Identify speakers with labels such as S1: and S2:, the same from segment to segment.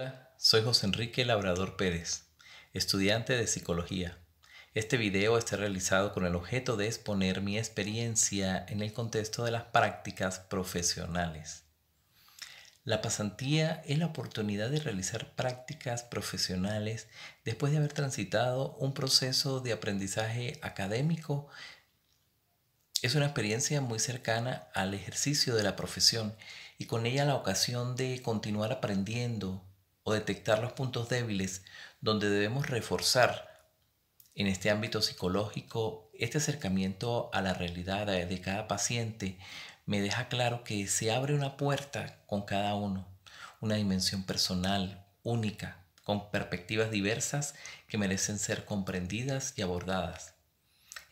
S1: Hola, soy José Enrique Labrador Pérez, estudiante de psicología. Este video está realizado con el objeto de exponer mi experiencia en el contexto de las prácticas profesionales. La pasantía es la oportunidad de realizar prácticas profesionales después de haber transitado un proceso de aprendizaje académico. Es una experiencia muy cercana al ejercicio de la profesión y con ella la ocasión de continuar aprendiendo, o detectar los puntos débiles donde debemos reforzar en este ámbito psicológico, este acercamiento a la realidad de cada paciente me deja claro que se abre una puerta con cada uno, una dimensión personal, única, con perspectivas diversas que merecen ser comprendidas y abordadas.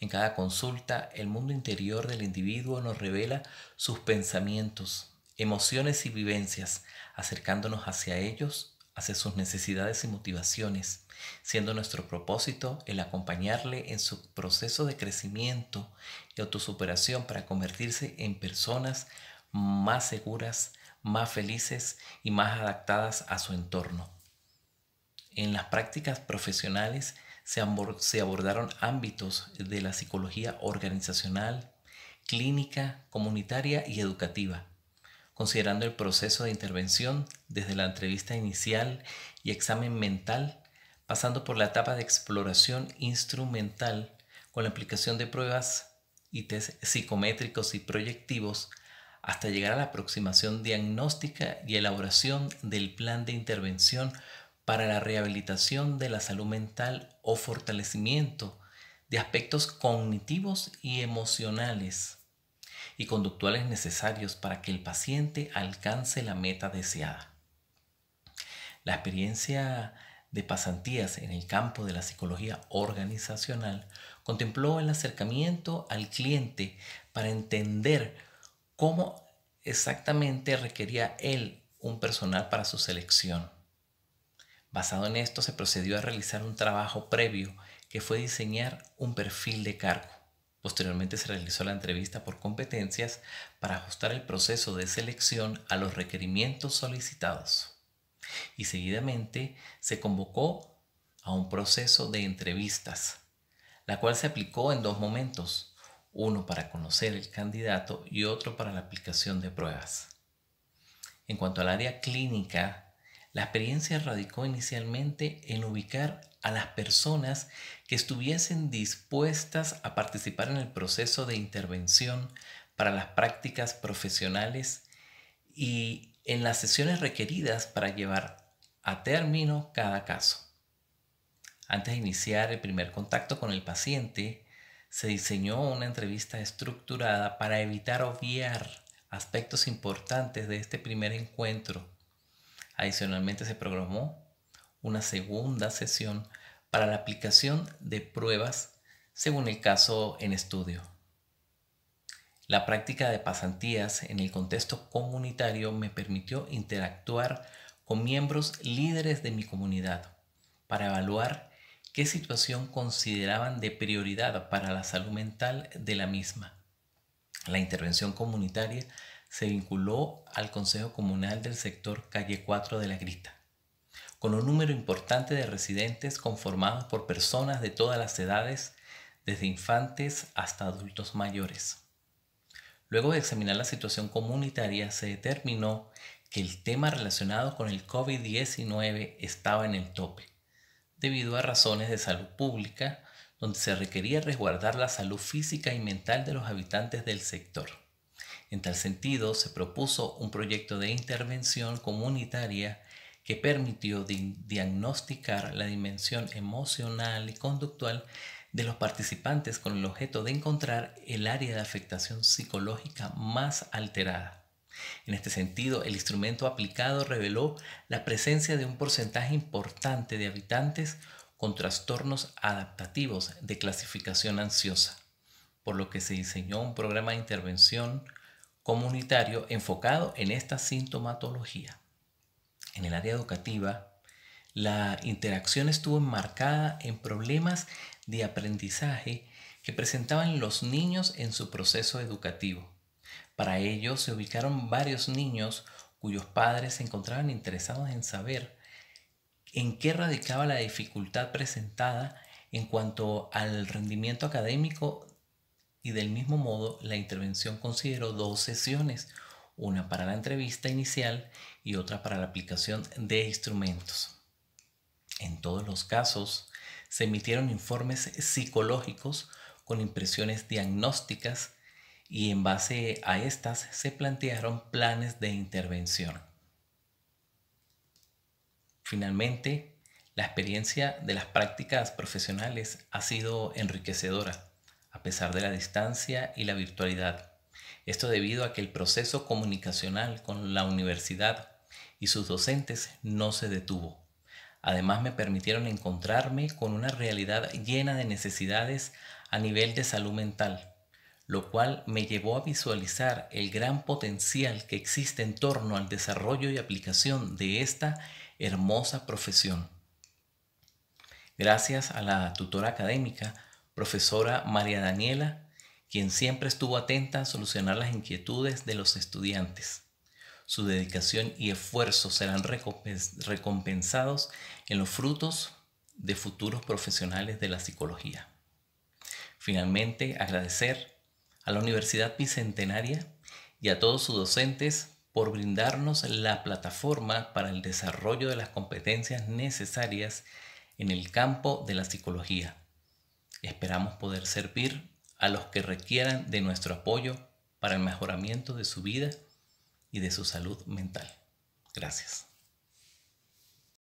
S1: En cada consulta, el mundo interior del individuo nos revela sus pensamientos, emociones y vivencias, acercándonos hacia ellos hacia sus necesidades y motivaciones, siendo nuestro propósito el acompañarle en su proceso de crecimiento y autosuperación para convertirse en personas más seguras, más felices y más adaptadas a su entorno. En las prácticas profesionales se, se abordaron ámbitos de la psicología organizacional, clínica, comunitaria y educativa considerando el proceso de intervención desde la entrevista inicial y examen mental, pasando por la etapa de exploración instrumental con la aplicación de pruebas y psicométricos y proyectivos, hasta llegar a la aproximación diagnóstica y elaboración del plan de intervención para la rehabilitación de la salud mental o fortalecimiento de aspectos cognitivos y emocionales y conductuales necesarios para que el paciente alcance la meta deseada. La experiencia de pasantías en el campo de la psicología organizacional contempló el acercamiento al cliente para entender cómo exactamente requería él un personal para su selección. Basado en esto se procedió a realizar un trabajo previo que fue diseñar un perfil de cargo. Posteriormente se realizó la entrevista por competencias para ajustar el proceso de selección a los requerimientos solicitados. Y seguidamente se convocó a un proceso de entrevistas, la cual se aplicó en dos momentos, uno para conocer el candidato y otro para la aplicación de pruebas. En cuanto al área clínica la experiencia radicó inicialmente en ubicar a las personas que estuviesen dispuestas a participar en el proceso de intervención para las prácticas profesionales y en las sesiones requeridas para llevar a término cada caso. Antes de iniciar el primer contacto con el paciente, se diseñó una entrevista estructurada para evitar obviar aspectos importantes de este primer encuentro Adicionalmente se programó una segunda sesión para la aplicación de pruebas según el caso en estudio. La práctica de pasantías en el contexto comunitario me permitió interactuar con miembros líderes de mi comunidad para evaluar qué situación consideraban de prioridad para la salud mental de la misma. La intervención comunitaria se vinculó al Consejo Comunal del sector Calle 4 de La Grita, con un número importante de residentes conformados por personas de todas las edades, desde infantes hasta adultos mayores. Luego de examinar la situación comunitaria, se determinó que el tema relacionado con el COVID-19 estaba en el tope, debido a razones de salud pública, donde se requería resguardar la salud física y mental de los habitantes del sector. En tal sentido, se propuso un proyecto de intervención comunitaria que permitió diagnosticar la dimensión emocional y conductual de los participantes con el objeto de encontrar el área de afectación psicológica más alterada. En este sentido, el instrumento aplicado reveló la presencia de un porcentaje importante de habitantes con trastornos adaptativos de clasificación ansiosa, por lo que se diseñó un programa de intervención comunitario enfocado en esta sintomatología. En el área educativa, la interacción estuvo enmarcada en problemas de aprendizaje que presentaban los niños en su proceso educativo. Para ello se ubicaron varios niños cuyos padres se encontraban interesados en saber en qué radicaba la dificultad presentada en cuanto al rendimiento académico y del mismo modo la intervención consideró dos sesiones, una para la entrevista inicial y otra para la aplicación de instrumentos. En todos los casos, se emitieron informes psicológicos con impresiones diagnósticas y en base a estas se plantearon planes de intervención. Finalmente, la experiencia de las prácticas profesionales ha sido enriquecedora pesar de la distancia y la virtualidad. Esto debido a que el proceso comunicacional con la universidad y sus docentes no se detuvo. Además me permitieron encontrarme con una realidad llena de necesidades a nivel de salud mental, lo cual me llevó a visualizar el gran potencial que existe en torno al desarrollo y aplicación de esta hermosa profesión. Gracias a la tutora académica profesora María Daniela, quien siempre estuvo atenta a solucionar las inquietudes de los estudiantes. Su dedicación y esfuerzo serán recompensados en los frutos de futuros profesionales de la psicología. Finalmente, agradecer a la Universidad Bicentenaria y a todos sus docentes por brindarnos la plataforma para el desarrollo de las competencias necesarias en el campo de la psicología Esperamos poder servir a los que requieran de nuestro apoyo para el mejoramiento de su vida y de su salud mental. Gracias.